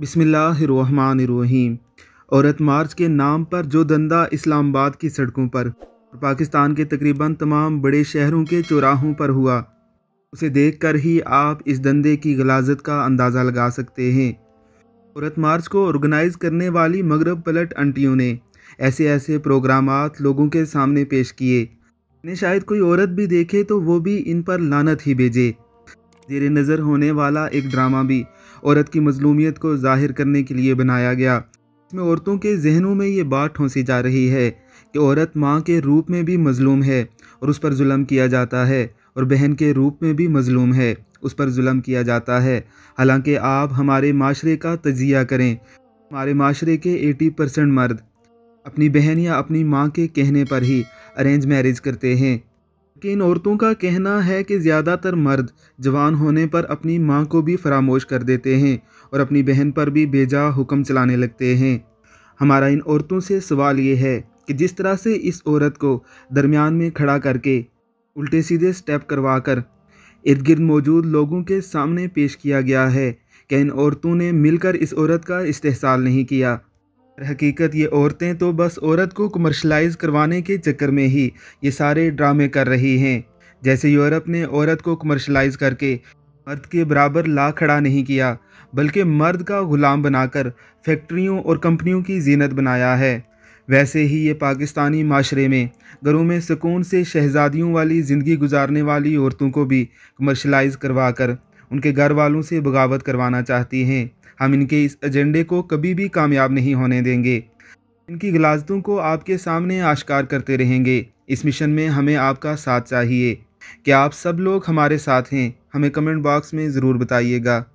बिसमीम औरत मार्च के नाम पर जो धंधा इस्लामाबाद की सड़कों पर पाकिस्तान के तकरीबन तमाम बड़े शहरों के चौराहों पर हुआ उसे देखकर ही आप इस धंधे की गलाजत का अंदाज़ा लगा सकते हैं औरत मार्च को ऑर्गेनाइज़ करने वाली मगरब पलट अंटियों ने ऐसे ऐसे प्रोग्राम लोगों के सामने पेश किए इन्हें शायद कोई औरत भी देखे तो वो भी इन पर लानत ही भेजे जेरे नज़र होने वाला एक ड्रामा भी औरत की मजलूमियत को जाहिर करने के लिए बनाया गया इसमें औरतों के जहनों में ये बात ठोंसी जा रही है कि औरत माँ के रूप में भी मजलूम है और उस पर जुल्म किया जाता है और बहन के रूप में भी मजलूम है उस पर जुल्म किया जाता है हालांकि आप हमारे माशरे का तजिया करें हमारे माशरे के 80 परसेंट मर्द अपनी बहन या अपनी माँ के कहने पर ही अरेंज मैरिज करते हैं कि इन औरतों का कहना है कि ज़्यादातर मर्द जवान होने पर अपनी माँ को भी फरामोश कर देते हैं और अपनी बहन पर भी बेजा हुक्म चलाने लगते हैं हमारा इन औरतों से सवाल ये है कि जिस तरह से इस औरत को दरमियान में खड़ा करके उल्टे सीधे स्टेप करवा कर इर्द गिर्द मौजूद लोगों के सामने पेश किया गया है कि इन औरतों ने मिलकर इस औरत का इस्तेसाल नहीं किया हकीकत ये औरतें तो बस औरत को कमर्शलाइज करवाने के चक्कर में ही ये सारे ड्रामे कर रही हैं जैसे यूरोप ने औरत को कमर्शलाइज करके मर्द के बराबर ला खड़ा नहीं किया बल्कि मर्द का गुलाम बनाकर फैक्ट्रियों और कंपनियों की जीनत बनाया है वैसे ही ये पाकिस्तानी माशरे में घरों में सुकून से शहजादियों वाली ज़िंदगी गुजारने वाली औरतों को भी कमर्शलाइज करवा कर उनके घर वालों से बगावत करवाना चाहती हैं हम इनके इस एजेंडे को कभी भी कामयाब नहीं होने देंगे इनकी गलाजतों को आपके सामने आश्कार करते रहेंगे इस मिशन में हमें आपका साथ चाहिए क्या आप सब लोग हमारे साथ हैं हमें कमेंट बॉक्स में ज़रूर बताइएगा